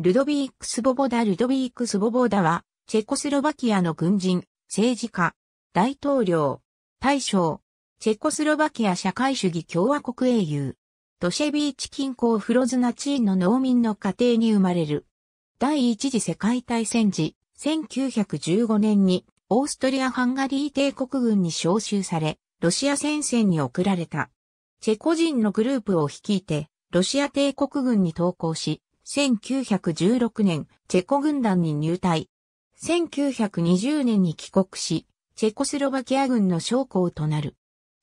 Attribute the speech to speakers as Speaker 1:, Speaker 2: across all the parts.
Speaker 1: ルドビーク・スボボダ・ルドビーク・スボボダは、チェコスロバキアの軍人、政治家、大統領、大将、チェコスロバキア社会主義共和国英雄、ドシェビーチ近郊フロズナチーンの農民の家庭に生まれる。第一次世界大戦時、1915年にオーストリア・ハンガリー帝国軍に召集され、ロシア戦線に送られた。チェコ人のグループを率いて、ロシア帝国軍に投降し、1916年、チェコ軍団に入隊。1920年に帰国し、チェコスロバキア軍の将校となる。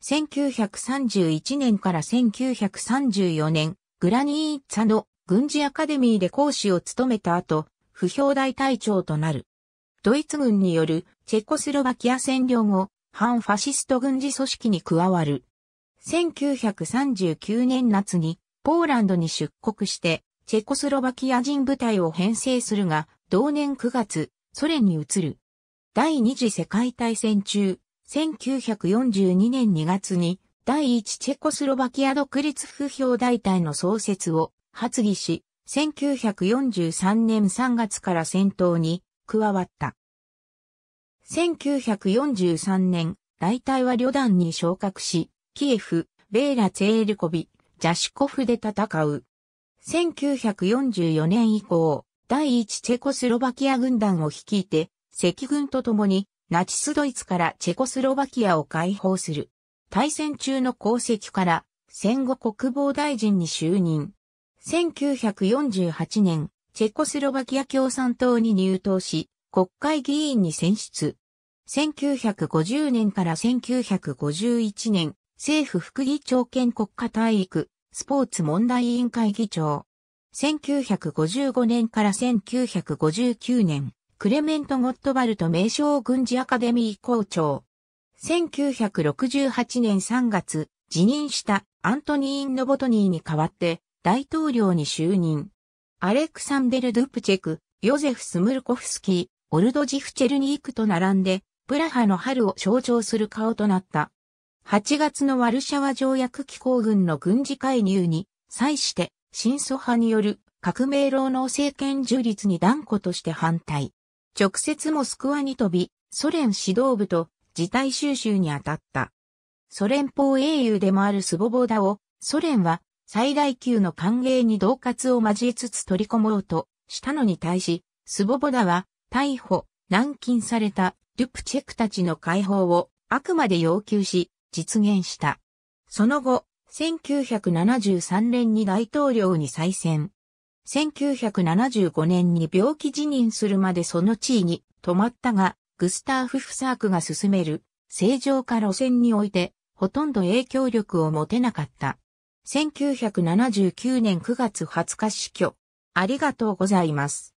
Speaker 1: 1931年から1934年、グラニーツァの軍事アカデミーで講師を務めた後、不評大隊長となる。ドイツ軍によるチェコスロバキア占領後、反ファシスト軍事組織に加わる。1939年夏にポーランドに出国してチェコスロバキア人部隊を編成するが、同年9月、ソ連に移る。第二次世界大戦中、1942年2月に、第一チェコスロバキア独立不評大隊の創設を発議し、1943年3月から戦闘に加わった。1943年、大隊は旅団に昇格し、キエフ、ベーラ・ツェールコビ、ジャシコフで戦う。1944年以降、第一チェコスロバキア軍団を率いて、赤軍と共にナチスドイツからチェコスロバキアを解放する。対戦中の功績から戦後国防大臣に就任。1948年、チェコスロバキア共産党に入党し、国会議員に選出。1950年から1951年、政府副議長兼国家体育、スポーツ問題委員会議長。1955年から1959年、クレメント・ゴットバルト名称軍事アカデミー校長。1968年3月、辞任したアントニーン・ノボトニーに代わって大統領に就任。アレクサンデル・ドゥプチェク、ヨゼフ・スムルコフスキー、オルドジフ・チェルニークと並んで、プラハの春を象徴する顔となった。8月のワルシャワ条約機構軍の軍事介入に際して、新ソ派による革命労農政権樹立に断固として反対。直接モスクワに飛び、ソ連指導部と事態収集に当たった。ソ連邦英雄でもあるスボボダを、ソ連は最大級の歓迎に同活を交えつつ取り込もうとしたのに対し、スボボダは逮捕、軟禁された、ルプチェクたちの解放をあくまで要求し、実現した。その後、1973年に大統領に再選。1975年に病気辞任するまでその地位に止まったが、グスターフ・フサークが進める正常化路線において、ほとんど影響力を持てなかった。1979年9月20日死去。ありがとうございます。